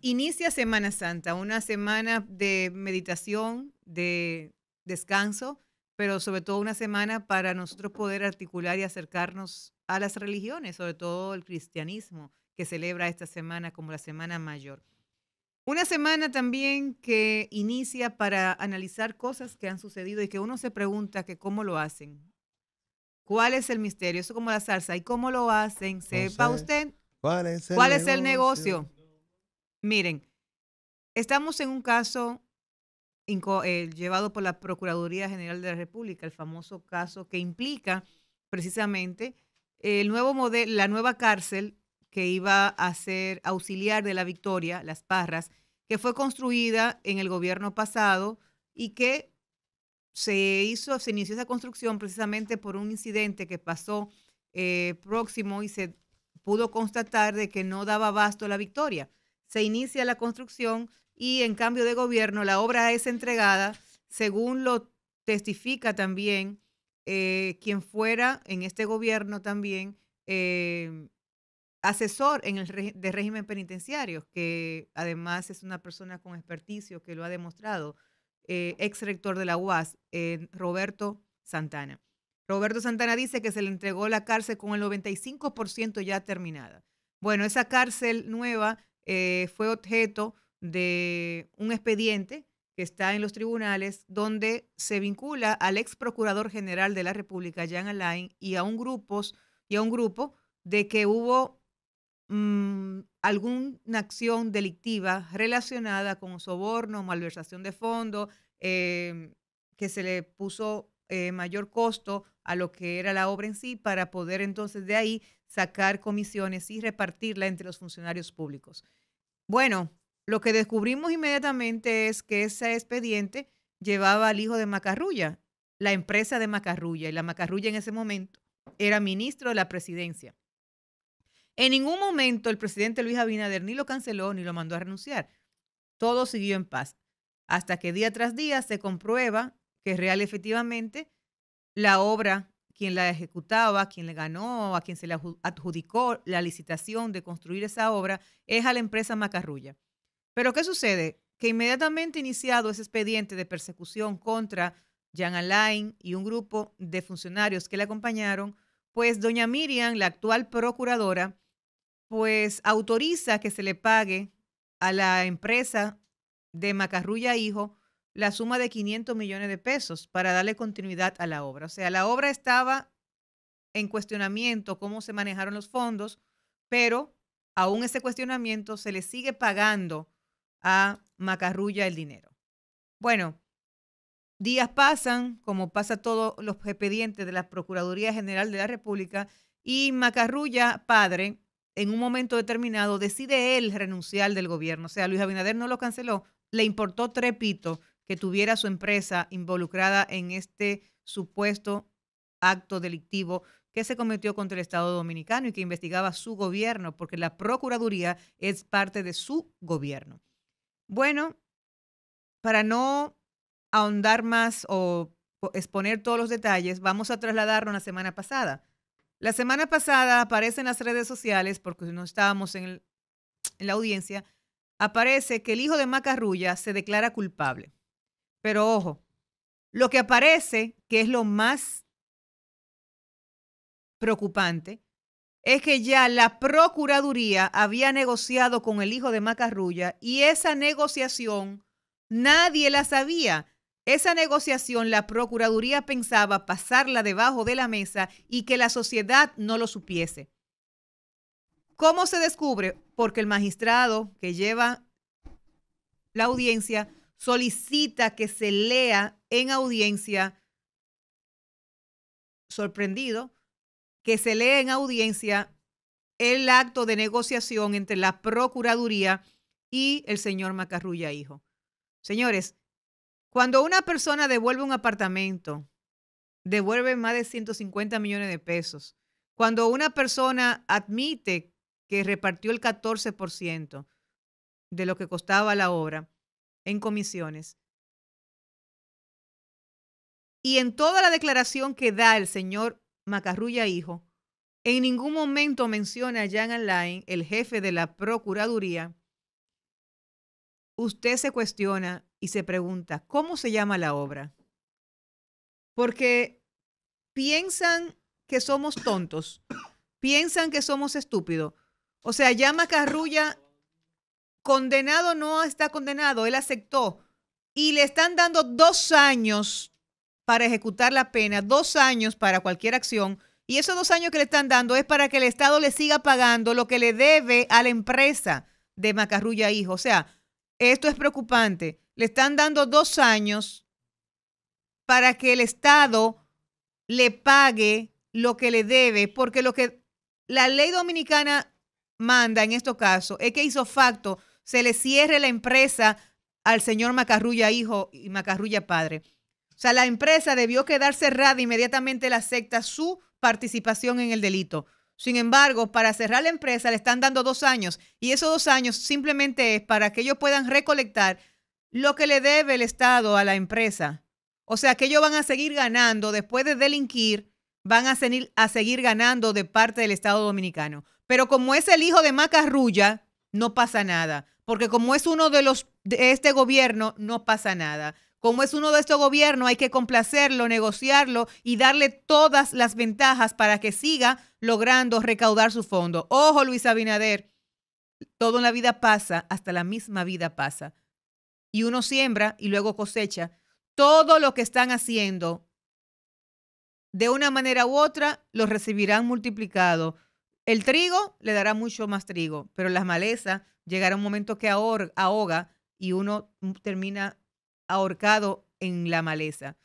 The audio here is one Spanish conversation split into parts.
inicia Semana Santa, una semana de meditación, de descanso, pero sobre todo una semana para nosotros poder articular y acercarnos a las religiones, sobre todo el cristianismo que celebra esta semana como la Semana Mayor. Una semana también que inicia para analizar cosas que han sucedido y que uno se pregunta que cómo lo hacen. ¿Cuál es el misterio? Eso como la salsa. ¿Y cómo lo hacen? Sepa usted. ¿Cuál Es el negocio? Miren, estamos en un caso eh, llevado por la Procuraduría General de la República, el famoso caso que implica precisamente el nuevo modelo, la nueva cárcel que iba a ser auxiliar de la Victoria, Las Parras, que fue construida en el gobierno pasado y que se hizo, se inició esa construcción precisamente por un incidente que pasó eh, próximo y se pudo constatar de que no daba abasto la Victoria se inicia la construcción y en cambio de gobierno la obra es entregada, según lo testifica también eh, quien fuera en este gobierno también eh, asesor en el de régimen penitenciario, que además es una persona con experticio que lo ha demostrado, eh, ex rector de la UAS, Roberto Santana. Roberto Santana dice que se le entregó la cárcel con el 95% ya terminada. Bueno, esa cárcel nueva eh, fue objeto de un expediente que está en los tribunales donde se vincula al ex procurador general de la República, Jean Alain, y a un, grupos, y a un grupo de que hubo mm, alguna acción delictiva relacionada con soborno, malversación de fondos, eh, que se le puso eh, mayor costo a lo que era la obra en sí para poder entonces de ahí sacar comisiones y repartirla entre los funcionarios públicos. Bueno, lo que descubrimos inmediatamente es que ese expediente llevaba al hijo de Macarrulla, la empresa de Macarrulla, y la Macarrulla en ese momento era ministro de la presidencia. En ningún momento el presidente Luis Abinader ni lo canceló ni lo mandó a renunciar. Todo siguió en paz, hasta que día tras día se comprueba que es real efectivamente, la obra, quien la ejecutaba, quien le ganó, a quien se le adjudicó la licitación de construir esa obra, es a la empresa Macarrulla. Pero ¿qué sucede? Que inmediatamente iniciado ese expediente de persecución contra Jean Alain y un grupo de funcionarios que le acompañaron, pues doña Miriam, la actual procuradora, pues autoriza que se le pague a la empresa de Macarrulla Hijo la suma de 500 millones de pesos para darle continuidad a la obra. O sea, la obra estaba en cuestionamiento, cómo se manejaron los fondos, pero aún ese cuestionamiento se le sigue pagando a Macarrulla el dinero. Bueno, días pasan, como pasa todos los expedientes de la Procuraduría General de la República, y Macarrulla, padre, en un momento determinado, decide él renunciar del gobierno. O sea, Luis Abinader no lo canceló, le importó trepito que tuviera su empresa involucrada en este supuesto acto delictivo que se cometió contra el Estado dominicano y que investigaba su gobierno, porque la Procuraduría es parte de su gobierno. Bueno, para no ahondar más o exponer todos los detalles, vamos a trasladarlo a la semana pasada. La semana pasada aparece en las redes sociales, porque no estábamos en la audiencia, aparece que el hijo de Macarrulla se declara culpable. Pero ojo, lo que aparece, que es lo más preocupante, es que ya la Procuraduría había negociado con el hijo de Macarrulla y esa negociación nadie la sabía. Esa negociación la Procuraduría pensaba pasarla debajo de la mesa y que la sociedad no lo supiese. ¿Cómo se descubre? Porque el magistrado que lleva la audiencia solicita que se lea en audiencia, sorprendido, que se lea en audiencia el acto de negociación entre la Procuraduría y el señor Macarrulla Hijo. Señores, cuando una persona devuelve un apartamento, devuelve más de 150 millones de pesos. Cuando una persona admite que repartió el 14% de lo que costaba la obra, en comisiones. Y en toda la declaración que da el señor Macarrulla Hijo, en ningún momento menciona a Jan Alain, el jefe de la Procuraduría. Usted se cuestiona y se pregunta, ¿cómo se llama la obra? Porque piensan que somos tontos, piensan que somos estúpidos. O sea, ya Macarrulla condenado no está condenado, él aceptó. Y le están dando dos años para ejecutar la pena, dos años para cualquier acción. Y esos dos años que le están dando es para que el Estado le siga pagando lo que le debe a la empresa de Macarrulla Hijo. O sea, esto es preocupante. Le están dando dos años para que el Estado le pague lo que le debe, porque lo que la ley dominicana manda en estos casos es que hizo facto se le cierre la empresa al señor Macarrulla hijo y Macarrulla padre. O sea, la empresa debió quedar cerrada inmediatamente la secta su participación en el delito. Sin embargo, para cerrar la empresa le están dando dos años y esos dos años simplemente es para que ellos puedan recolectar lo que le debe el Estado a la empresa. O sea, que ellos van a seguir ganando después de delinquir, van a, a seguir ganando de parte del Estado dominicano. Pero como es el hijo de Macarrulla, no pasa nada porque como es uno de los de este gobierno, no pasa nada. Como es uno de estos gobiernos, hay que complacerlo, negociarlo y darle todas las ventajas para que siga logrando recaudar su fondo. Ojo, Luis Abinader, todo en la vida pasa, hasta la misma vida pasa. Y uno siembra y luego cosecha. Todo lo que están haciendo, de una manera u otra, lo recibirán multiplicado. El trigo le dará mucho más trigo, pero las malezas llegará un momento que ahoga y uno mm, termina ahorcado en la maleza.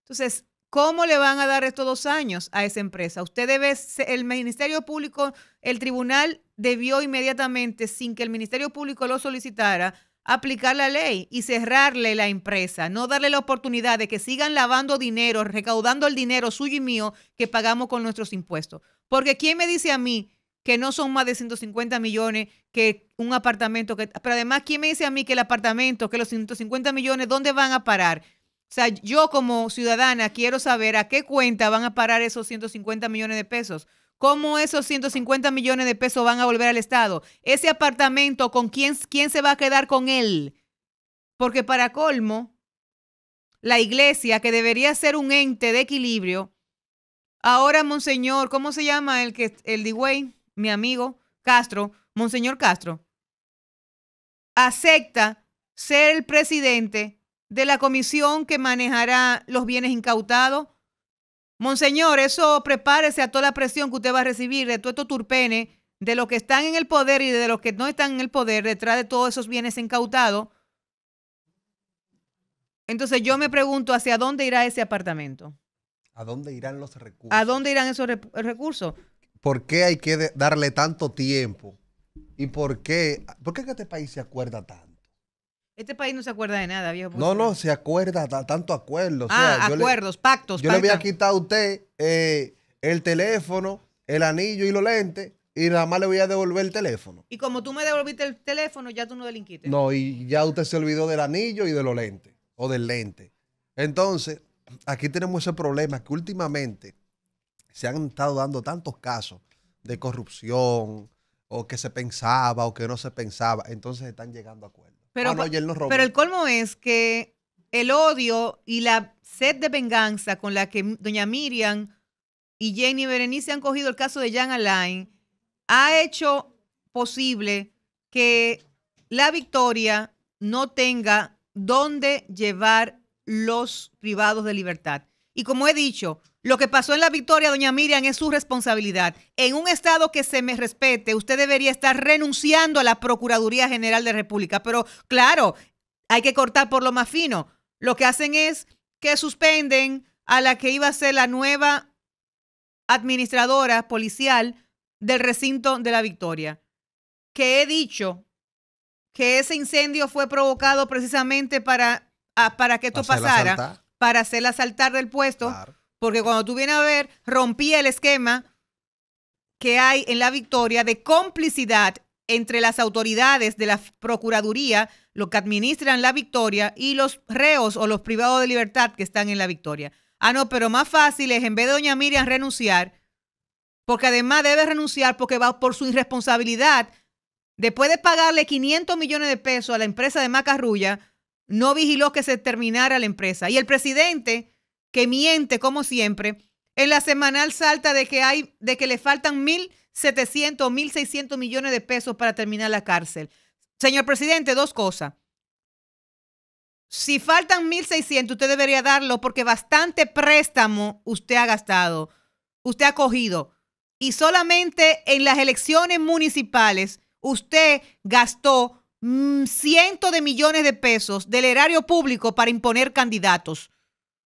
Entonces, ¿cómo le van a dar estos dos años a esa empresa? Usted debe, el Ministerio Público, el tribunal debió inmediatamente, sin que el Ministerio Público lo solicitara, aplicar la ley y cerrarle la empresa, no darle la oportunidad de que sigan lavando dinero, recaudando el dinero suyo y mío que pagamos con nuestros impuestos. Porque ¿quién me dice a mí que no son más de 150 millones que un apartamento. Que, pero además, ¿quién me dice a mí que el apartamento, que los 150 millones, dónde van a parar? O sea, yo como ciudadana quiero saber a qué cuenta van a parar esos 150 millones de pesos. ¿Cómo esos 150 millones de pesos van a volver al Estado? Ese apartamento, ¿con quién, quién se va a quedar con él? Porque para colmo, la iglesia, que debería ser un ente de equilibrio, ahora, Monseñor, ¿cómo se llama el que el mi amigo Castro, Monseñor Castro, acepta ser el presidente de la comisión que manejará los bienes incautados. Monseñor, eso prepárese a toda la presión que usted va a recibir de todo esto turpene, de los que están en el poder y de los que no están en el poder, detrás de todos esos bienes incautados. Entonces yo me pregunto, ¿hacia dónde irá ese apartamento? ¿A dónde irán los recursos? ¿A dónde irán esos recursos? ¿Por qué hay que darle tanto tiempo? ¿Y por qué? ¿Por qué este país se acuerda tanto? Este país no se acuerda de nada, viejo. No, no, se acuerda tanto acuerdo. O ah, acuerdos, pactos. Yo le voy a quitar a usted eh, el teléfono, el anillo y los lentes y nada más le voy a devolver el teléfono. Y como tú me devolviste el teléfono, ya tú no delinquiste. No, y ya usted se olvidó del anillo y de los lentes, o del lente. Entonces, aquí tenemos ese problema que últimamente se han estado dando tantos casos de corrupción o que se pensaba o que no se pensaba, entonces están llegando a acuerdos. Ah, pero, pero el colmo es que el odio y la sed de venganza con la que doña Miriam y Jenny Berenice han cogido el caso de Jan Alain ha hecho posible que la victoria no tenga dónde llevar los privados de libertad. Y como he dicho, lo que pasó en la victoria, doña Miriam, es su responsabilidad. En un Estado que se me respete, usted debería estar renunciando a la Procuraduría General de República. Pero claro, hay que cortar por lo más fino. Lo que hacen es que suspenden a la que iba a ser la nueva administradora policial del recinto de la victoria. Que he dicho que ese incendio fue provocado precisamente para, ah, para que esto pasara para hacerla saltar del puesto, porque cuando tú vienes a ver, rompía el esquema que hay en la victoria de complicidad entre las autoridades de la Procuraduría, los que administran la victoria, y los reos o los privados de libertad que están en la victoria. Ah, no, pero más fácil es, en vez de doña Miriam renunciar, porque además debe renunciar porque va por su irresponsabilidad, después de pagarle 500 millones de pesos a la empresa de Macarrulla, no vigiló que se terminara la empresa. Y el presidente, que miente como siempre, en la semanal salta de que, hay, de que le faltan 1.700 o 1.600 millones de pesos para terminar la cárcel. Señor presidente, dos cosas. Si faltan 1.600, usted debería darlo porque bastante préstamo usted ha gastado, usted ha cogido. Y solamente en las elecciones municipales usted gastó Mm, cientos de millones de pesos del erario público para imponer candidatos.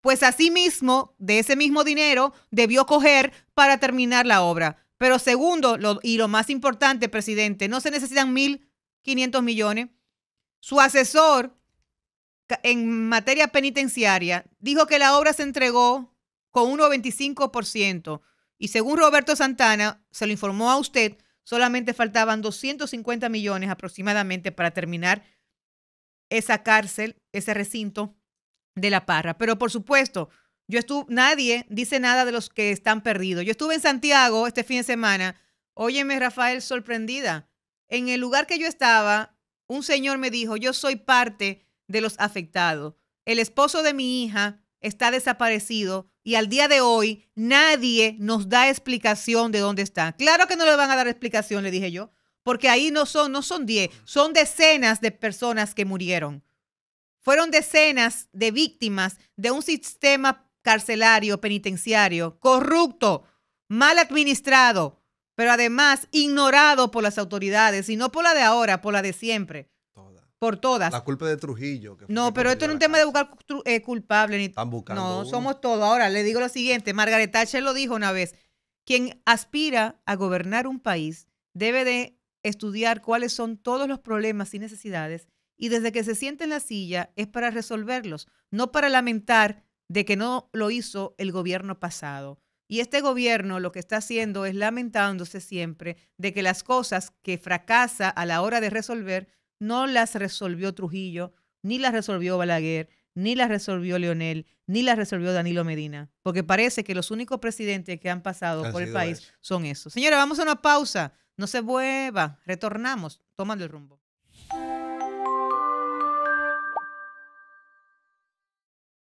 Pues asimismo, de ese mismo dinero debió coger para terminar la obra. Pero segundo, y lo más importante, presidente, no se necesitan 1.500 millones. Su asesor en materia penitenciaria dijo que la obra se entregó con un 95%. y según Roberto Santana, se lo informó a usted, solamente faltaban 250 millones aproximadamente para terminar esa cárcel, ese recinto de la parra. Pero por supuesto, yo estuve, nadie dice nada de los que están perdidos. Yo estuve en Santiago este fin de semana. Óyeme, Rafael, sorprendida. En el lugar que yo estaba, un señor me dijo, yo soy parte de los afectados. El esposo de mi hija está desaparecido y al día de hoy nadie nos da explicación de dónde están. Claro que no le van a dar explicación, le dije yo, porque ahí no son, no son diez, son decenas de personas que murieron. Fueron decenas de víctimas de un sistema carcelario, penitenciario, corrupto, mal administrado, pero además ignorado por las autoridades, y no por la de ahora, por la de siempre por todas. La culpa de Trujillo. no, pero esto no es un tema de buscar eh, culpable. Ni, No, somos todos. Ahora, le digo lo siguiente. Margaret Thatcher lo dijo una vez. Quien aspira a gobernar un país debe de estudiar cuáles son todos los problemas y necesidades y desde que se siente en la silla es para resolverlos, no para lamentar de que no lo hizo el gobierno pasado. Y este gobierno lo que está haciendo es lamentándose siempre de que las cosas que fracasa a la hora de resolver no las resolvió Trujillo, ni las resolvió Balaguer, ni las resolvió Leonel, ni las resolvió Danilo Medina, porque parece que los únicos presidentes que han pasado por el país son esos. Señora, vamos a una pausa, no se vuelva, retornamos, tomando el rumbo.